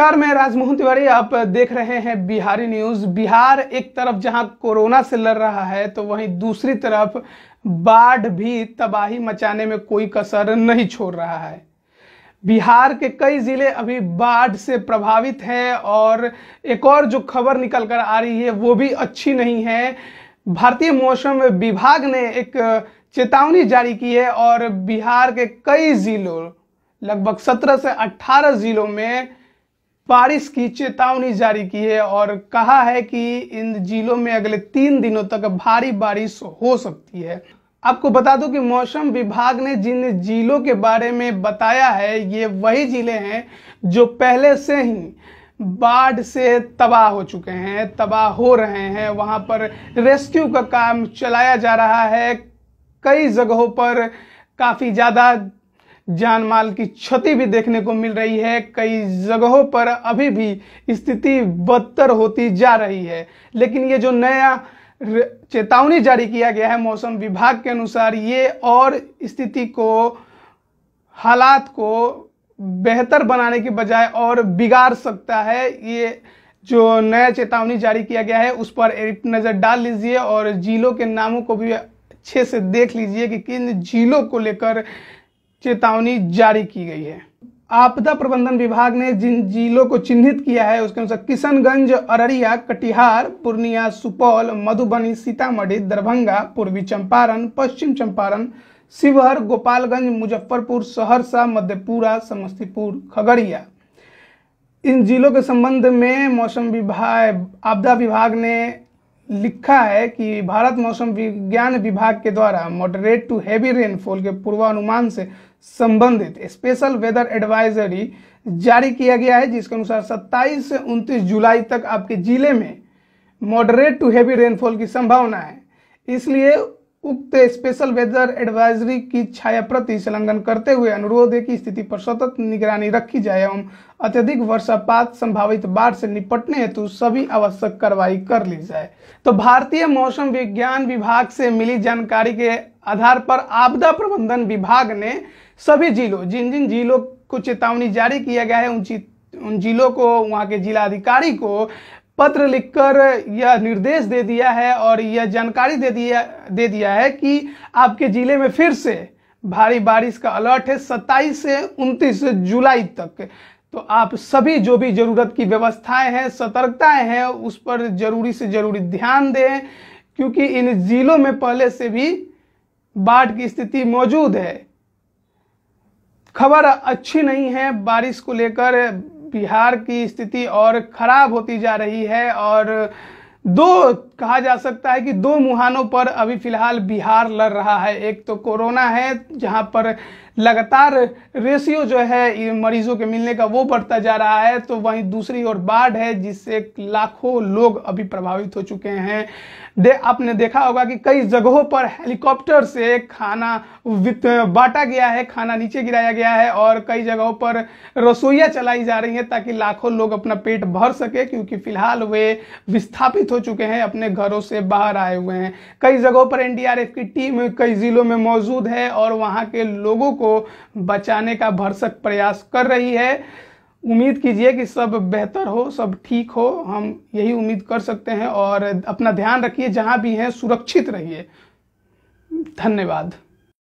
नमस्कार मैं राजमोहन तिवारी आप देख रहे हैं बिहारी न्यूज बिहार एक तरफ जहां कोरोना से लड़ रहा है तो वहीं दूसरी तरफ बाढ़ भी तबाही मचाने में कोई कसर नहीं छोड़ रहा है बिहार के कई ज़िले अभी बाढ़ से प्रभावित हैं और एक और जो खबर निकल कर आ रही है वो भी अच्छी नहीं है भारतीय मौसम विभाग ने एक चेतावनी जारी की है और बिहार के कई ज़िलों लगभग 17 से 18 ज़िलों में बारिश की चेतावनी जारी की है और कहा है कि इन जिलों में अगले तीन दिनों तक भारी बारिश हो सकती है आपको बता दूं कि मौसम विभाग ने जिन जिलों के बारे में बताया है ये वही जिले हैं जो पहले से ही बाढ़ से तबाह हो चुके हैं तबाह हो रहे हैं वहाँ पर रेस्क्यू का काम चलाया जा रहा है कई जगहों पर काफ़ी ज़्यादा जान माल की क्षति भी देखने को मिल रही है कई जगहों पर अभी भी स्थिति बदतर होती जा रही है लेकिन ये जो नया चेतावनी जारी किया गया है मौसम विभाग के अनुसार ये और स्थिति को हालात को बेहतर बनाने के बजाय और बिगाड़ सकता है ये जो नया चेतावनी जारी किया गया है उस पर एक नज़र डाल लीजिए और जिलों के नामों को भी अच्छे से देख लीजिए कि किन जिलों को लेकर चेतावनी जारी की गई है आपदा प्रबंधन विभाग ने जिन जिलों को चिन्हित किया है उसके अनुसार किशनगंज अररिया कटिहार पूर्णिया सुपौल मधुबनी सीतामढ़ी दरभंगा पूर्वी चंपारण पश्चिम चंपारण शिवहर गोपालगंज मुजफ्फरपुर सहरसा मधेपुरा समस्तीपुर खगड़िया इन जिलों के संबंध में मौसम विभाग आपदा विभाग ने लिखा है कि भारत मौसम विज्ञान विभाग के द्वारा मॉडरेट टू हैवी रेनफॉल के पूर्वानुमान से संबंधित स्पेशल वेदर एडवाइजरी जारी किया गया है जिसके अनुसार 27 से 29 जुलाई तक आपके जिले में मॉडरेट टू हैवी रेनफॉल की संभावना है इसलिए उक्त स्पेशल वेदर एडवाइजरी की छाया प्रति संलंघन करते हुए अनुरोध है कि स्थिति पर सतत निगरानी रखी जाए एवं अत्यधिक वर्षापात संभावित बाढ़ से निपटने हेतु सभी आवश्यक कार्रवाई कर ली जाए तो भारतीय मौसम विज्ञान विभाग से मिली जानकारी के आधार पर आपदा प्रबंधन विभाग ने सभी जिलों जिन जिन जिलों को चेतावनी जारी किया गया है उन उन जिलों को वहाँ के जिलाधिकारी को पत्र लिखकर यह निर्देश दे दिया है और यह जानकारी दे दिया दे दिया है कि आपके जिले में फिर से भारी बारिश का अलर्ट है सत्ताईस से उनतीस जुलाई तक तो आप सभी जो भी ज़रूरत की व्यवस्थाएं हैं सतर्कताएं हैं उस पर ज़रूरी से ज़रूरी ध्यान दें क्योंकि इन जिलों में पहले से भी बाढ़ की स्थिति मौजूद है खबर अच्छी नहीं है बारिश को लेकर बिहार की स्थिति और खराब होती जा रही है और दो कहा जा सकता है कि दो मुहानों पर अभी फिलहाल बिहार लड़ रहा है एक तो कोरोना है जहां पर लगातार रेशियो जो है मरीजों के मिलने का वो बढ़ता जा रहा है तो वहीं दूसरी ओर बाढ़ है जिससे लाखों लोग अभी प्रभावित हो चुके हैं दे आपने देखा होगा कि कई जगहों पर हेलीकॉप्टर से खाना बांटा गया है खाना नीचे गिराया गया है और कई जगहों पर रसोईया चलाई जा रही है ताकि लाखों लोग अपना पेट भर सके क्योंकि फिलहाल वे विस्थापित हो चुके हैं अपने घरों से बाहर आए हुए हैं कई जगहों पर एनडीआरएफ की टीम कई जिलों में मौजूद है और वहाँ के लोगों को बचाने का भरसक प्रयास कर रही है उम्मीद कीजिए कि सब बेहतर हो सब ठीक हो हम यही उम्मीद कर सकते हैं और अपना ध्यान रखिए जहाँ भी हैं सुरक्षित रहिए धन्यवाद